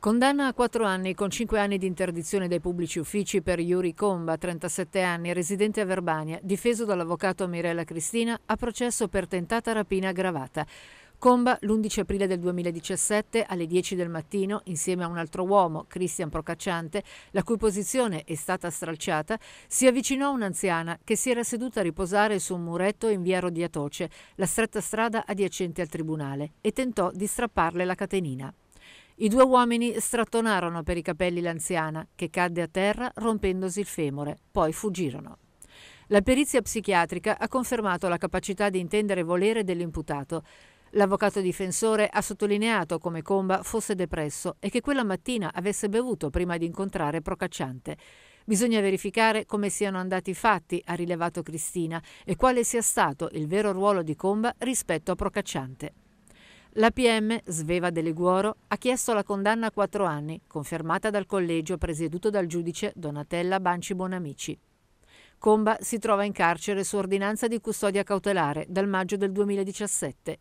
Condanna a quattro anni con cinque anni di interdizione dai pubblici uffici per Yuri Comba, 37 anni, residente a Verbania, difeso dall'avvocato Mirella Cristina, a processo per tentata rapina aggravata. Comba l'11 aprile del 2017 alle 10 del mattino insieme a un altro uomo, Cristian Procacciante, la cui posizione è stata stralciata, si avvicinò a un'anziana che si era seduta a riposare su un muretto in via Rodiatoce, la stretta strada adiacente al tribunale, e tentò di strapparle la catenina. I due uomini strattonarono per i capelli l'anziana, che cadde a terra rompendosi il femore, poi fuggirono. La perizia psichiatrica ha confermato la capacità di intendere volere dell'imputato. L'avvocato difensore ha sottolineato come Comba fosse depresso e che quella mattina avesse bevuto prima di incontrare Procacciante. Bisogna verificare come siano andati i fatti, ha rilevato Cristina, e quale sia stato il vero ruolo di Comba rispetto a Procacciante. La PM Sveva De Liguoro ha chiesto la condanna a quattro anni, confermata dal collegio presieduto dal giudice Donatella Banci Bonamici. Comba si trova in carcere su ordinanza di custodia cautelare dal maggio del 2017